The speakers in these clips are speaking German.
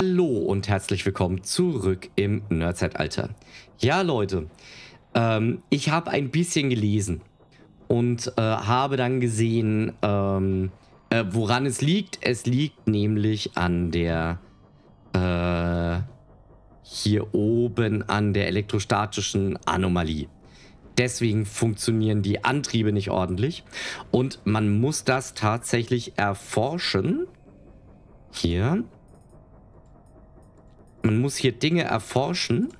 Hallo und herzlich willkommen zurück im Nerdzeitalter. Ja, Leute, ähm, ich habe ein bisschen gelesen und äh, habe dann gesehen, ähm, äh, woran es liegt. Es liegt nämlich an der, äh, hier oben an der elektrostatischen Anomalie. Deswegen funktionieren die Antriebe nicht ordentlich. Und man muss das tatsächlich erforschen. Hier. Man muss hier Dinge erforschen.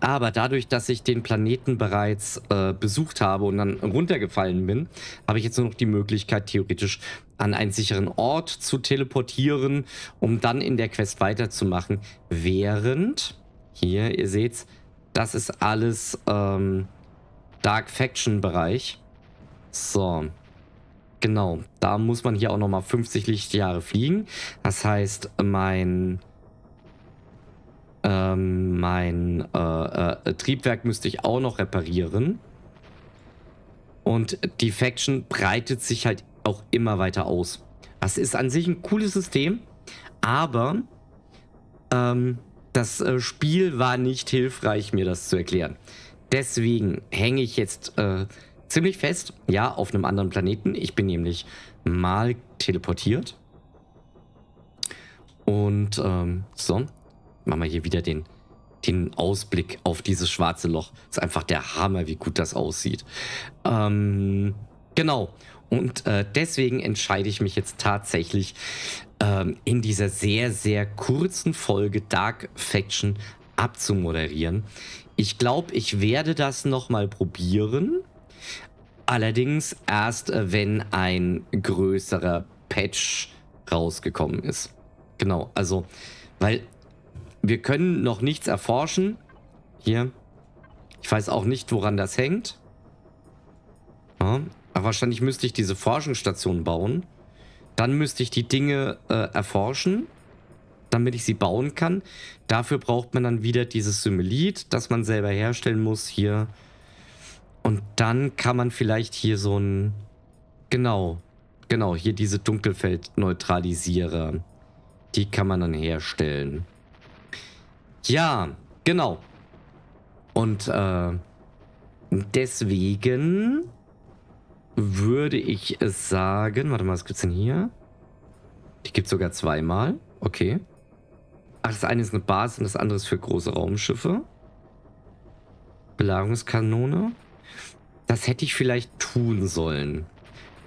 Aber dadurch, dass ich den Planeten bereits äh, besucht habe und dann runtergefallen bin, habe ich jetzt nur noch die Möglichkeit, theoretisch an einen sicheren Ort zu teleportieren, um dann in der Quest weiterzumachen. Während, hier, ihr seht's, das ist alles ähm, Dark Faction Bereich. So. Genau, da muss man hier auch nochmal 50 Lichtjahre fliegen. Das heißt, mein... Ähm, mein äh, äh, Triebwerk müsste ich auch noch reparieren. Und die Faction breitet sich halt auch immer weiter aus. Das ist an sich ein cooles System, aber ähm, das äh, Spiel war nicht hilfreich, mir das zu erklären. Deswegen hänge ich jetzt äh, ziemlich fest, ja, auf einem anderen Planeten. Ich bin nämlich mal teleportiert. Und ähm, so, machen wir hier wieder den, den Ausblick auf dieses schwarze Loch. Ist einfach der Hammer, wie gut das aussieht. Ähm, genau. Und äh, deswegen entscheide ich mich jetzt tatsächlich ähm, in dieser sehr, sehr kurzen Folge Dark Faction abzumoderieren. Ich glaube, ich werde das nochmal probieren. Allerdings erst, äh, wenn ein größerer Patch rausgekommen ist. Genau, also, weil wir können noch nichts erforschen. Hier. Ich weiß auch nicht, woran das hängt. Ja, aber wahrscheinlich müsste ich diese Forschungsstation bauen. Dann müsste ich die Dinge äh, erforschen, damit ich sie bauen kann. Dafür braucht man dann wieder dieses Symmelit, das man selber herstellen muss. Hier und dann kann man vielleicht hier so ein... Genau, genau, hier diese Dunkelfeldneutralisierer. Die kann man dann herstellen. Ja, genau. Und äh, deswegen würde ich es sagen... Warte mal, was gibt's denn hier? Die gibt's sogar zweimal. Okay. Ach, das eine ist eine Basis und das andere ist für große Raumschiffe. Belagungskanone. Das hätte ich vielleicht tun sollen.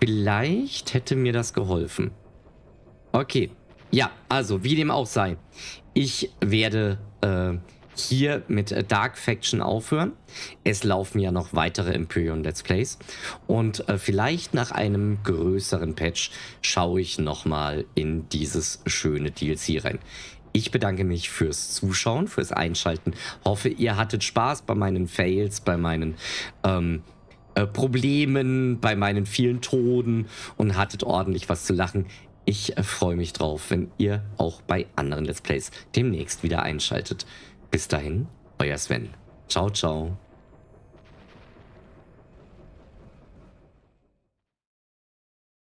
Vielleicht hätte mir das geholfen. Okay. Ja, also, wie dem auch sei. Ich werde äh, hier mit Dark Faction aufhören. Es laufen ja noch weitere Imperium Let's Plays. Und äh, vielleicht nach einem größeren Patch schaue ich nochmal in dieses schöne DLC rein. Ich bedanke mich fürs Zuschauen, fürs Einschalten. Hoffe, ihr hattet Spaß bei meinen Fails, bei meinen ähm, äh, Problemen, bei meinen vielen Toden und hattet ordentlich was zu lachen. Ich äh, freue mich drauf, wenn ihr auch bei anderen Let's Plays demnächst wieder einschaltet. Bis dahin, euer Sven. Ciao, ciao.